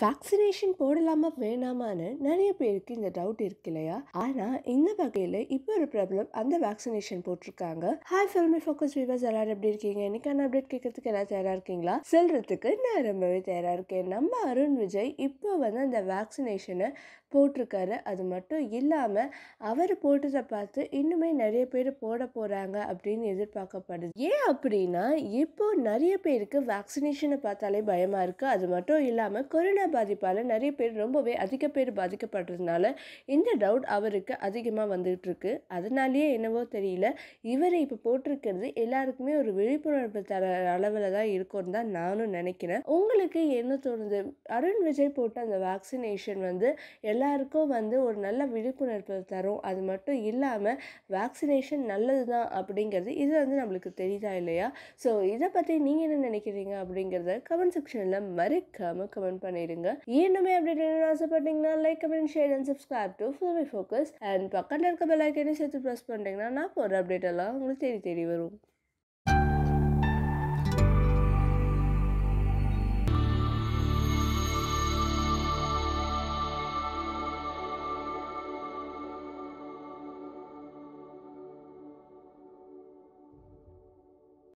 vaccination போடலாமா வேணாமான்னு நிறைய பேருக்கு இந்த டவுட் இருக்கு இல்லையா ஆனால் இந்த வகையில் இப்போ ஒரு ப்ராப்ளம் அந்த வேக்சினேஷன் போட்டிருக்காங்க ஹாய் ஃபில்மி ஃபோக்கஸ் வீவர்ஸ் எல்லாரும் எப்படி இருக்கீங்க இன்னைக்கான அப்டேட் கேட்கறதுக்கு எல்லாம் தயாராக இருக்கீங்களா செல்றதுக்கு நான் ரொம்பவே தயாராக இருக்கேன் நம்ம அருண் விஜய் இப்போ வந்து அந்த வேக்சினேஷனை போட்டிருக்காரு அது மட்டும் இல்லாமல் அவர் போட்டதை பார்த்து இன்னுமே நிறைய பேர் போட போகிறாங்க அப்படின்னு எதிர்பார்க்கப்படுது ஏன் அப்படின்னா இப்போ நிறைய பேருக்கு வேக்சினேஷனை பார்த்தாலே பயமாக இருக்குது அது மட்டும் இல்லாமல் கொரோனா கொரோனா பாதிப்பால் நிறைய பேர் ரொம்பவே அதிக பேர் பாதிக்கப்படுறதுனால இந்த டவுட் அவருக்கு அதிகமாக வந்துகிட்டு இருக்கு அதனாலேயே என்னவோ தெரியல இவரை இப்போ போட்டிருக்கிறது எல்லாருக்குமே ஒரு விழிப்புணர்வு தர அளவில் தான் இருக்கும்னு தான் நானும் நினைக்கிறேன் உங்களுக்கு என்ன தோணுது அருண் விஜய் போட்ட அந்த வேக்சினேஷன் வந்து எல்லாருக்கும் வந்து ஒரு நல்ல விழிப்புணர்வு தரும் அது மட்டும் இல்லாமல் வேக்சினேஷன் நல்லது தான் அப்படிங்கிறது இது வந்து நம்மளுக்கு தெரியுதா இல்லையா ஸோ இதை பற்றி நீங்கள் என்ன நினைக்கிறீங்க அப்படிங்கிறத கமெண்ட் செக்ஷனில் மறக்காமல் கமெண்ட் பண்ணிடுங்க இருங்க இன்னுமே அப்டேட் ஆசைப்பட்டீங்கன்னா like comment share and subscribe to filmy focus and பக்கத்தில் இருக்க பெல் சேர்த்து ப்ரெஸ் பண்ணிட்டீங்கன்னா நான் போகிற அப்டேட் எல்லாம் உங்களுக்கு தேடி தேடி வரும்